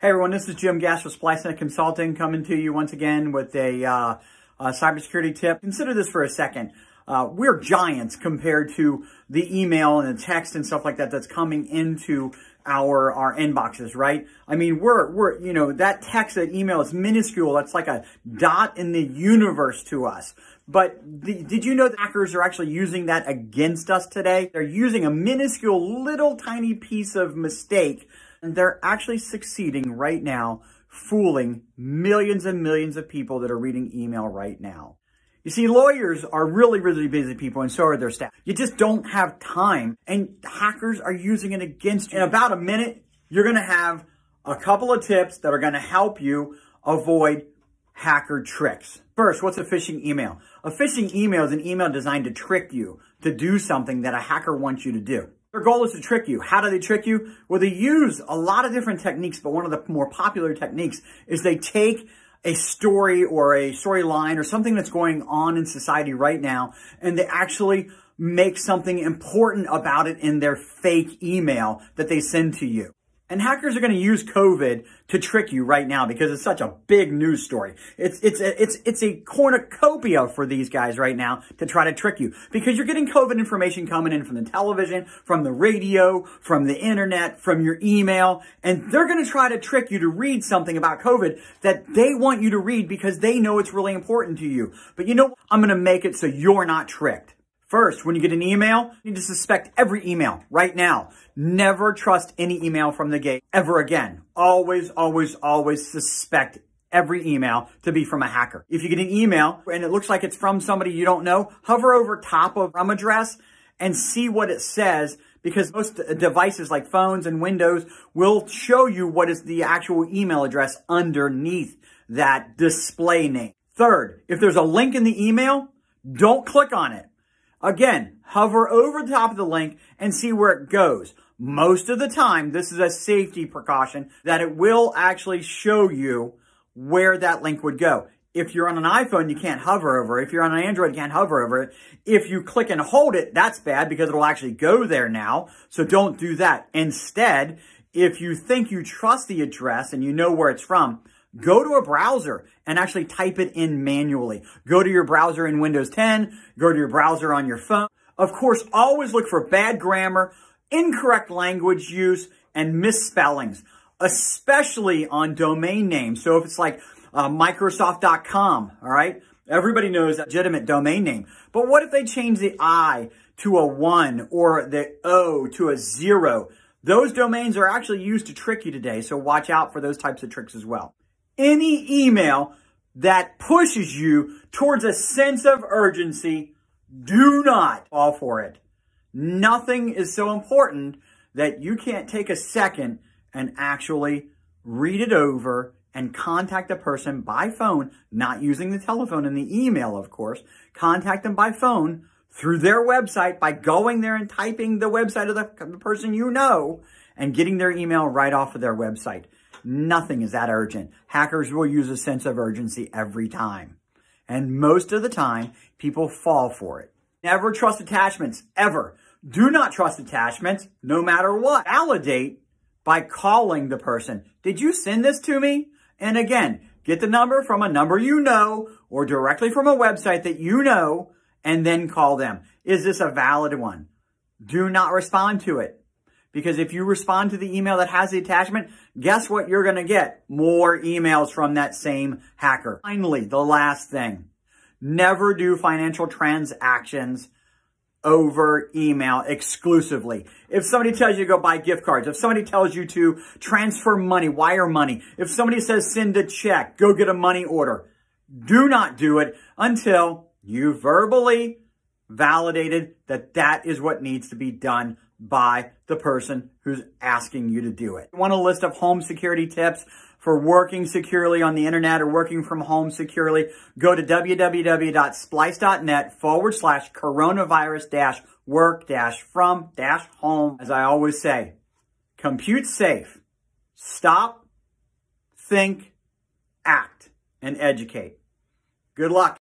Hey everyone, this is Jim Gass with Splicent Consulting coming to you once again with a, uh, a cybersecurity tip. Consider this for a second. Uh, we're giants compared to the email and the text and stuff like that that's coming into our our inboxes, right? I mean, we're we're you know that text, that email is minuscule. That's like a dot in the universe to us. But the, did you know that hackers are actually using that against us today? They're using a minuscule, little tiny piece of mistake and they're actually succeeding right now, fooling millions and millions of people that are reading email right now. You see, lawyers are really, really busy people and so are their staff. You just don't have time and hackers are using it against you. In about a minute, you're going to have a couple of tips that are going to help you avoid hacker tricks. First, what's a phishing email? A phishing email is an email designed to trick you to do something that a hacker wants you to do. Their goal is to trick you. How do they trick you? Well, they use a lot of different techniques, but one of the more popular techniques is they take a story or a storyline or something that's going on in society right now, and they actually make something important about it in their fake email that they send to you. And hackers are going to use COVID to trick you right now because it's such a big news story. It's, it's, it's, it's a cornucopia for these guys right now to try to trick you because you're getting COVID information coming in from the television, from the radio, from the internet, from your email, and they're going to try to trick you to read something about COVID that they want you to read because they know it's really important to you. But you know, I'm going to make it so you're not tricked. First, when you get an email, you need to suspect every email right now. Never trust any email from the gate ever again. Always, always, always suspect every email to be from a hacker. If you get an email and it looks like it's from somebody you don't know, hover over top of from address and see what it says because most devices like phones and Windows will show you what is the actual email address underneath that display name. Third, if there's a link in the email, don't click on it. Again, hover over the top of the link and see where it goes. Most of the time, this is a safety precaution that it will actually show you where that link would go. If you're on an iPhone, you can't hover over it. If you're on an Android, you can't hover over it. If you click and hold it, that's bad because it'll actually go there now. So don't do that. Instead, if you think you trust the address and you know where it's from, Go to a browser and actually type it in manually. Go to your browser in Windows 10, go to your browser on your phone. Of course, always look for bad grammar, incorrect language use, and misspellings, especially on domain names. So if it's like uh, Microsoft.com, all right? Everybody knows legitimate domain name. But what if they change the I to a 1 or the O to a 0? Those domains are actually used to trick you today, so watch out for those types of tricks as well any email that pushes you towards a sense of urgency, do not fall for it. Nothing is so important that you can't take a second and actually read it over and contact the person by phone, not using the telephone and the email, of course. Contact them by phone through their website by going there and typing the website of the, person you know and getting their email right off of their website. Nothing is that urgent. Hackers will use a sense of urgency every time. And most of the time, people fall for it. Never trust attachments, ever. Do not trust attachments, no matter what. Validate by calling the person. Did you send this to me? And again, get the number from a number you know or directly from a website that you know and then call them. Is this a valid one? Do not respond to it. Because if you respond to the email that has the attachment, guess what you're going to get? More emails from that same hacker. Finally, the last thing. Never do financial transactions over email exclusively. If somebody tells you to go buy gift cards, if somebody tells you to transfer money, wire money, if somebody says send a check, go get a money order, do not do it until you verbally validated that that is what needs to be done by the person who's asking you to do it. You want a list of home security tips for working securely on the internet or working from home securely, go to www.splice.net forward slash coronavirus dash work dash from dash home. As I always say, compute safe, stop, think, act, and educate. Good luck.